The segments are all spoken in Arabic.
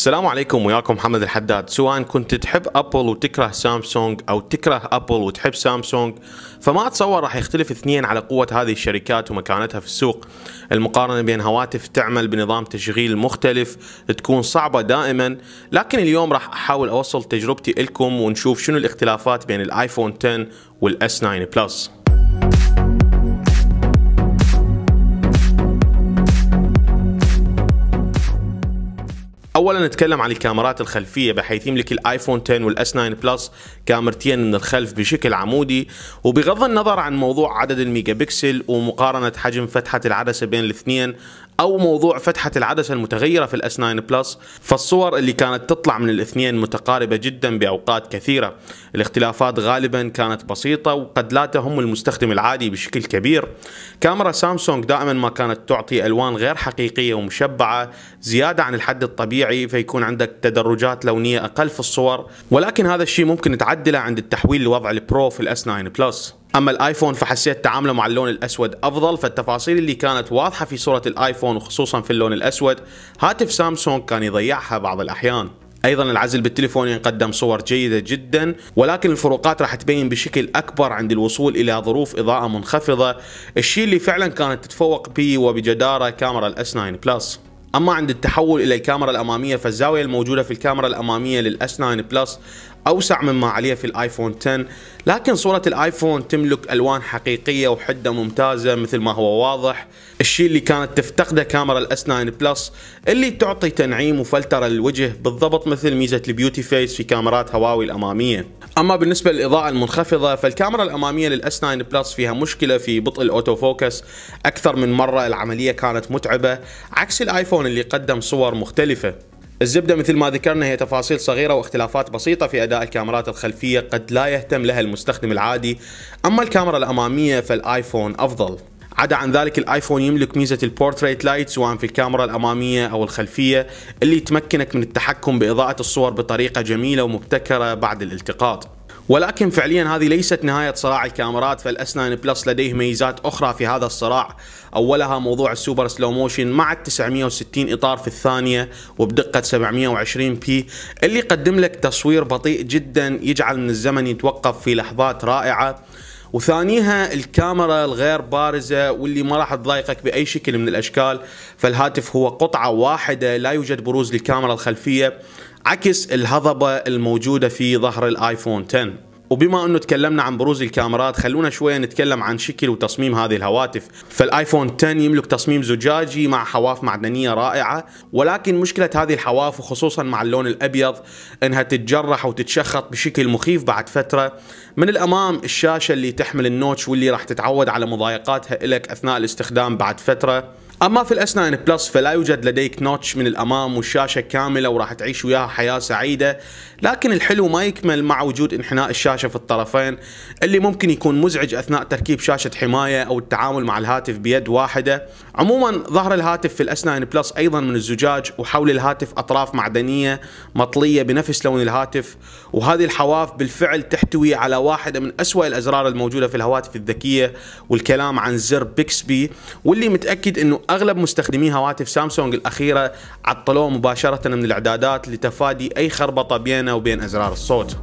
السلام عليكم وياكم محمد الحداد سواء كنت تحب ابل وتكره سامسونج او تكره ابل وتحب سامسونج فما اتصور راح يختلف اثنين على قوة هذه الشركات ومكانتها في السوق المقارنة بين هواتف تعمل بنظام تشغيل مختلف تكون صعبة دائما لكن اليوم راح احاول اوصل تجربتي لكم ونشوف شنو الاختلافات بين الايفون 10 والاس 9 بلس اولا نتكلم عن الكاميرات الخلفيه بحيث يملك الايفون 10 والاس 9 بلس كاميرتين من الخلف بشكل عمودي وبغض النظر عن موضوع عدد الميجا بكسل ومقارنه حجم فتحه العدسه بين الاثنين او موضوع فتحه العدسه المتغيره في الاس 9 بلس فالصور اللي كانت تطلع من الاثنين متقاربه جدا باوقات كثيره الاختلافات غالبا كانت بسيطه وقد لا تهم المستخدم العادي بشكل كبير كاميرا سامسونج دائما ما كانت تعطي الوان غير حقيقيه ومشبعه زياده عن الحد الطبيعي فيكون عندك تدرجات لونيه اقل في الصور ولكن هذا الشيء ممكن تعدله عند التحويل لوضع البرو في الاس 9 بلس اما الايفون فحسيت تعامله مع اللون الاسود افضل فالتفاصيل اللي كانت واضحه في صوره الايفون وخصوصا في اللون الاسود هاتف سامسونج كان يضيعها بعض الاحيان ايضا العزل بالتليفون يقدم صور جيده جدا ولكن الفروقات راح تبين بشكل اكبر عند الوصول الى ظروف اضاءه منخفضه الشيء اللي فعلا كانت تتفوق به وبجداره كاميرا الاس 9 بلس اما عند التحول الى الكاميرا الاماميه فالزاويه الموجوده في الكاميرا الاماميه للاس 9 بلس اوسع مما عليه في الايفون 10 لكن صوره الايفون تملك الوان حقيقيه وحده ممتازه مثل ما هو واضح الشيء اللي كانت تفتقده كاميرا الاس 9 بلس اللي تعطي تنعيم وفلتره للوجه بالضبط مثل ميزه البيوتي فيس في كاميرات هواوي الاماميه اما بالنسبه للاضاءه المنخفضه فالكاميرا الاماميه للاس 9 بلس فيها مشكله في بطء الاوتو فوكس اكثر من مره العمليه كانت متعبه عكس الايفون اللي قدم صور مختلفه الزبدة مثل ما ذكرنا هي تفاصيل صغيرة واختلافات بسيطة في أداء الكاميرات الخلفية قد لا يهتم لها المستخدم العادي أما الكاميرا الأمامية فالآيفون أفضل عدا عن ذلك الايفون يملك ميزه البورتريت لايت سواء في الكاميرا الاماميه او الخلفيه اللي تمكنك من التحكم باضاءه الصور بطريقه جميله ومبتكره بعد الالتقاط ولكن فعليا هذه ليست نهاية صراع الكاميرات فالأس9 بلس لديه ميزات أخرى في هذا الصراع أولها موضوع السوبر سلو موشن مع 960 إطار في الثانية وبدقة 720 بي اللي يقدم لك تصوير بطيء جدا يجعل من الزمن يتوقف في لحظات رائعة وثانيها الكاميرا الغير بارزة واللي ما راح تضايقك بأي شكل من الأشكال فالهاتف هو قطعة واحدة لا يوجد بروز للكاميرا الخلفية عكس الهضبة الموجودة في ظهر الايفون 10 وبما انه تكلمنا عن بروز الكاميرات خلونا شويه نتكلم عن شكل وتصميم هذه الهواتف فالايفون 10 يملك تصميم زجاجي مع حواف معدنيه رائعه ولكن مشكله هذه الحواف وخصوصا مع اللون الابيض انها تتجرح وتتشخط بشكل مخيف بعد فتره من الامام الشاشه اللي تحمل النوتش واللي راح تتعود على مضايقاتها لك اثناء الاستخدام بعد فتره اما في الاس 9 بلس فلا يوجد لديك نوتش من الامام والشاشه كامله وراح تعيش وياها حياه سعيده لكن الحلو ما يكمل مع وجود انحناء الشاشه في الطرفين اللي ممكن يكون مزعج اثناء تركيب شاشه حمايه او التعامل مع الهاتف بيد واحده عموما ظهر الهاتف في الاس 9 بلس ايضا من الزجاج وحول الهاتف اطراف معدنيه مطليه بنفس لون الهاتف وهذه الحواف بالفعل تحتوي على واحده من اسوأ الازرار الموجوده في الهواتف الذكيه والكلام عن زر بيكسبي واللي متاكد انه اغلب مستخدمي هواتف سامسونج الاخيره عطلوه مباشره من الاعدادات لتفادي اي خربطه بينه وبين ازرار الصوت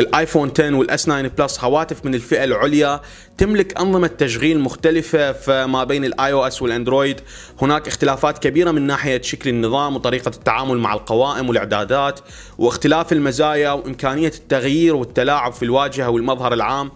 الايفون 10 والاس 9 بلس هواتف من الفئه العليا تملك انظمه تشغيل مختلفه فما بين الاي او اس والاندرويد هناك اختلافات كبيره من ناحيه شكل النظام وطريقه التعامل مع القوائم والاعدادات واختلاف المزايا وامكانيه التغيير والتلاعب في الواجهه والمظهر العام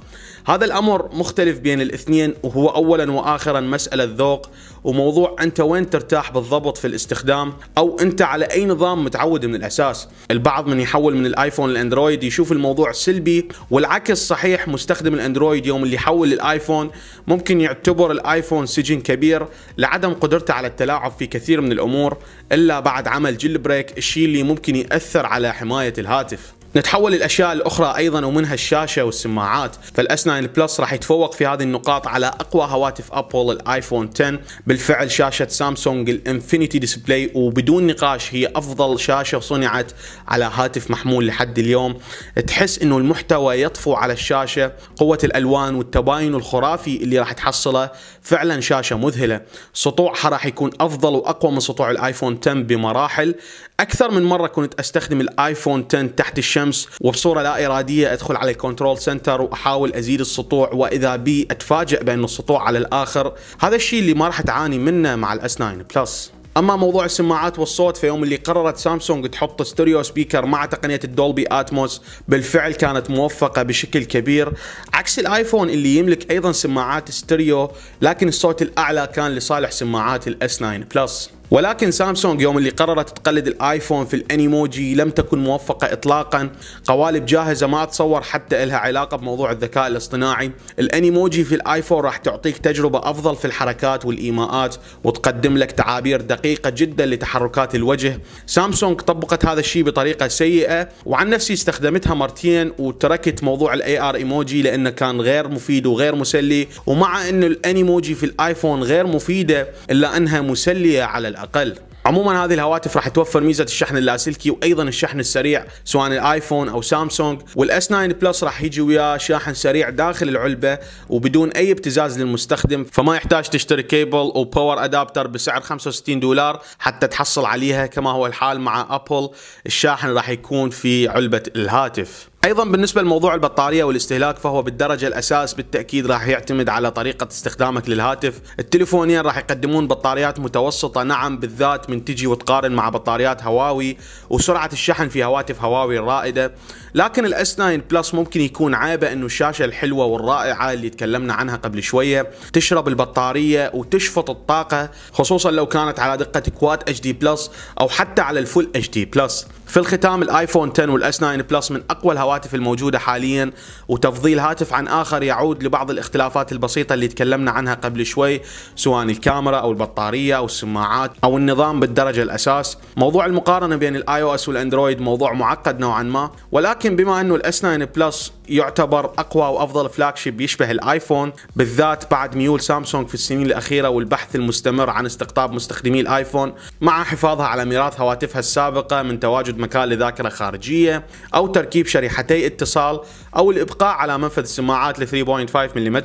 هذا الأمر مختلف بين الاثنين وهو أولا وآخرا مسألة ذوق وموضوع أنت وين ترتاح بالضبط في الاستخدام أو أنت على أي نظام متعود من الأساس البعض من يحول من الآيفون للأندرويد يشوف الموضوع سلبي والعكس صحيح مستخدم الأندرويد يوم اللي يحول للآيفون ممكن يعتبر الآيفون سجن كبير لعدم قدرته على التلاعب في كثير من الأمور إلا بعد عمل جيل بريك الشيء اللي ممكن يأثر على حماية الهاتف نتحول للاشياء الاخرى ايضا ومنها الشاشه والسماعات فالاس9 بلس راح يتفوق في هذه النقاط على اقوى هواتف ابل الايفون 10 بالفعل شاشه سامسونج الانفينيتي ديسبلاي وبدون نقاش هي افضل شاشه صنعت على هاتف محمول لحد اليوم تحس انه المحتوى يطفو على الشاشه قوه الالوان والتباين الخرافي اللي راح تحصله فعلا شاشه مذهله سطوعها راح يكون افضل واقوى من سطوع الايفون 10 بمراحل اكثر من مره كنت استخدم الايفون 10 تحت الشمس الشمس وبصوره لا اراديه ادخل على الكنترول سنتر واحاول ازيد السطوع واذا بي اتفاجئ بان السطوع على الاخر هذا الشيء اللي ما راح تعاني منه مع الاس 9 بلس اما موضوع السماعات والصوت في يوم اللي قررت سامسونج تحط ستيريو سبيكر مع تقنيه الدولبي اتموس بالفعل كانت موفقه بشكل كبير عكس الايفون اللي يملك ايضا سماعات ستيريو لكن الصوت الاعلى كان لصالح سماعات الاس 9 بلس ولكن سامسونج يوم اللي قررت تقلد الايفون في الانيموجي لم تكن موفقة اطلاقا قوالب جاهزة ما اتصور حتى لها علاقة بموضوع الذكاء الاصطناعي الانيموجي في الايفون راح تعطيك تجربة افضل في الحركات والايماءات وتقدم لك تعابير دقيقة جدا لتحركات الوجه سامسونج طبقت هذا الشيء بطريقة سيئة وعن نفسي استخدمتها مرتين وتركت موضوع الاي ار ايموجي لانه كان غير مفيد وغير مسلي ومع انه الانيموجي في الايفون غير مفيدة الا انها مسلية على الآخر اقل عموما هذه الهواتف راح توفر ميزه الشحن اللاسلكي وايضا الشحن السريع سواء الايفون او سامسونج والاس 9 بلس راح يجي وياه شاحن سريع داخل العلبه وبدون اي ابتزاز للمستخدم فما يحتاج تشتري كيبل او باور ادابتر بسعر 65 دولار حتى تحصل عليها كما هو الحال مع ابل الشاحن راح يكون في علبه الهاتف ايضا بالنسبه لموضوع البطاريه والاستهلاك فهو بالدرجه الاساس بالتاكيد راح يعتمد على طريقه استخدامك للهاتف، التليفونين راح يقدمون بطاريات متوسطه نعم بالذات من تجي وتقارن مع بطاريات هواوي وسرعه الشحن في هواتف هواوي الرائده، لكن الاس 9 بلس ممكن يكون عيبه انه الشاشه الحلوه والرائعه اللي تكلمنا عنها قبل شويه تشرب البطاريه وتشفط الطاقه خصوصا لو كانت على دقه كواد اتش دي بلس او حتى على الفول اتش دي بلس. في الختام الايفون 10 والاس 9 بلس من اقوى الهواتف الموجوده حاليا وتفضيل هاتف عن اخر يعود لبعض الاختلافات البسيطه اللي تكلمنا عنها قبل شوي سواء الكاميرا او البطاريه او السماعات او النظام بالدرجه الاساس موضوع المقارنه بين الاي او اس والاندرويد موضوع معقد نوعا ما ولكن بما انه الاس 9 بلس يعتبر اقوى وافضل شيب يشبه الايفون بالذات بعد ميول سامسونج في السنين الاخيره والبحث المستمر عن استقطاب مستخدمي الايفون مع حفاظها على ميراث هواتفها السابقه من تواجد مكان لذاكرة خارجية أو تركيب شريحتي اتصال أو الإبقاء على منفذ السماعات ل 3.5 ملم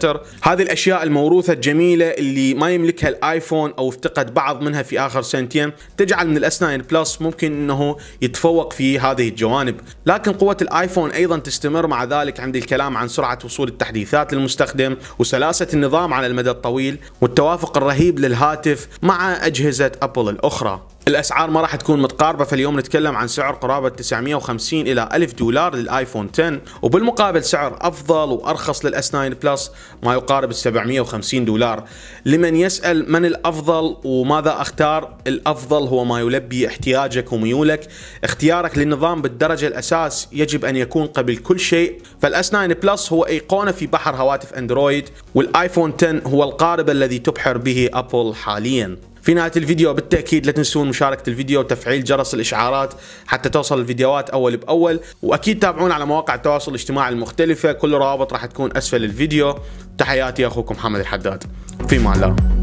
هذه الأشياء الموروثة الجميلة اللي ما يملكها الآيفون أو افتقد بعض منها في آخر سنتين تجعل من الاس 9 بلس ممكن أنه يتفوق في هذه الجوانب لكن قوة الايفون ايضا تستمر مع ذلك عند الكلام عن سرعة وصول التحديثات للمستخدم وسلاسة النظام على المدى الطويل والتوافق الرهيب للهاتف مع أجهزة أبل الأخرى الاسعار ما راح تكون متقاربه فاليوم نتكلم عن سعر قرابه 950 الى 1000 دولار للايفون 10 وبالمقابل سعر افضل وارخص للاس 9 بلس ما يقارب ال 750 دولار لمن يسال من الافضل وماذا اختار الافضل هو ما يلبي احتياجك وميولك اختيارك للنظام بالدرجه الاساس يجب ان يكون قبل كل شيء فالاس 9 بلس هو ايقونه في بحر هواتف اندرويد والايفون 10 هو القارب الذي تبحر به ابل حاليا في نهايه الفيديو بالتاكيد لا تنسون مشاركه الفيديو وتفعيل جرس الاشعارات حتى توصل الفيديوهات اول باول واكيد تابعونا على مواقع التواصل الاجتماعي المختلفه كل روابط راح تكون اسفل الفيديو تحياتي اخوكم محمد الحداد في امان